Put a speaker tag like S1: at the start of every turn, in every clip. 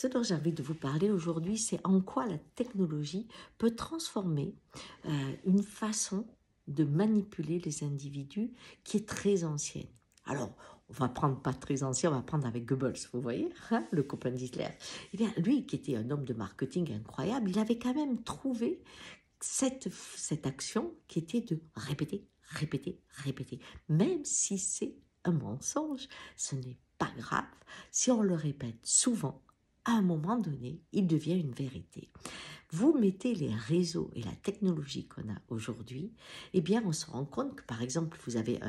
S1: Ce dont j'ai envie de vous parler aujourd'hui, c'est en quoi la technologie peut transformer euh, une façon de manipuler les individus qui est très ancienne. Alors, on va prendre pas très ancien, on va prendre avec Goebbels, vous voyez, hein, le copain d'Hitler. Eh bien, lui, qui était un homme de marketing incroyable, il avait quand même trouvé cette, cette action qui était de répéter, répéter, répéter. Même si c'est un mensonge, ce n'est pas grave. Si on le répète souvent, à un moment donné, il devient une vérité. Vous mettez les réseaux et la technologie qu'on a aujourd'hui, eh bien, on se rend compte que, par exemple, vous avez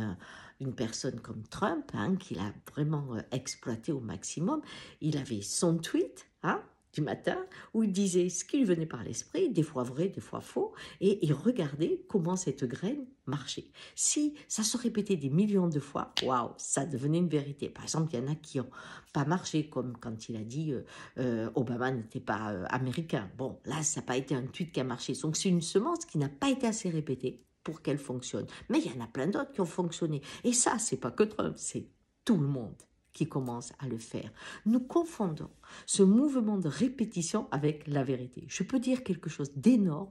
S1: une personne comme Trump, hein, qu'il a vraiment euh, exploité au maximum. Il avait son tweet, hein, du matin où il disait ce qu'il venait par l'esprit, des fois vrai, des fois faux, et il regardait comment cette graine marchait. Si ça se répétait des millions de fois, waouh, ça devenait une vérité. Par exemple, il y en a qui ont pas marché, comme quand il a dit euh, euh, Obama n'était pas euh, américain. Bon, là, ça n'a pas été un tweet qui a marché. Donc, c'est une semence qui n'a pas été assez répétée pour qu'elle fonctionne. Mais il y en a plein d'autres qui ont fonctionné. Et ça, c'est pas que Trump, c'est tout le monde qui commence à le faire. Nous confondons ce mouvement de répétition avec la vérité. Je peux dire quelque chose d'énorme.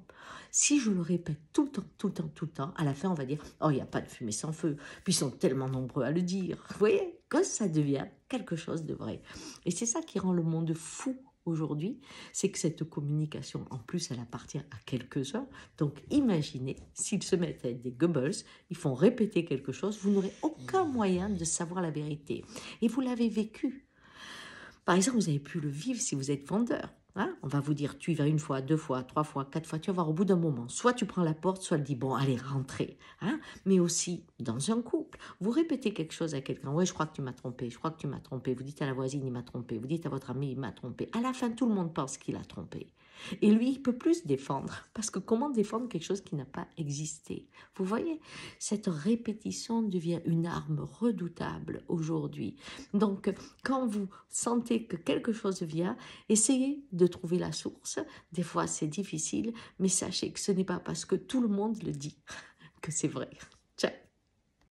S1: Si je le répète tout le temps, tout le temps, tout le temps, à la fin, on va dire Oh, il n'y a pas de fumée sans feu. Puis ils sont tellement nombreux à le dire. Vous voyez que ça devient quelque chose de vrai. Et c'est ça qui rend le monde fou aujourd'hui, c'est que cette communication, en plus, elle appartient à quelques-uns. Donc imaginez, s'ils se mettent à être des Goebbels, ils font répéter quelque chose, vous n'aurez aucun moyen de savoir la vérité. Et vous l'avez vécu. Par exemple, vous avez pu le vivre si vous êtes vendeur. Hein, on va vous dire, tu y vas une fois, deux fois, trois fois, quatre fois, tu vas voir au bout d'un moment. Soit tu prends la porte, soit elle dit, bon, allez, rentrez. Hein, mais aussi, dans un couple, vous répétez quelque chose à quelqu'un, ouais, je crois que tu m'as trompé, je crois que tu m'as trompé. Vous dites à la voisine, il m'a trompé. Vous dites à votre ami, il m'a trompé. À la fin, tout le monde pense qu'il a trompé. Et lui, il peut plus défendre, parce que comment défendre quelque chose qui n'a pas existé Vous voyez, cette répétition devient une arme redoutable aujourd'hui. Donc, quand vous sentez que quelque chose vient, essayez de trouver la source. Des fois, c'est difficile, mais sachez que ce n'est pas parce que tout le monde le dit que c'est vrai.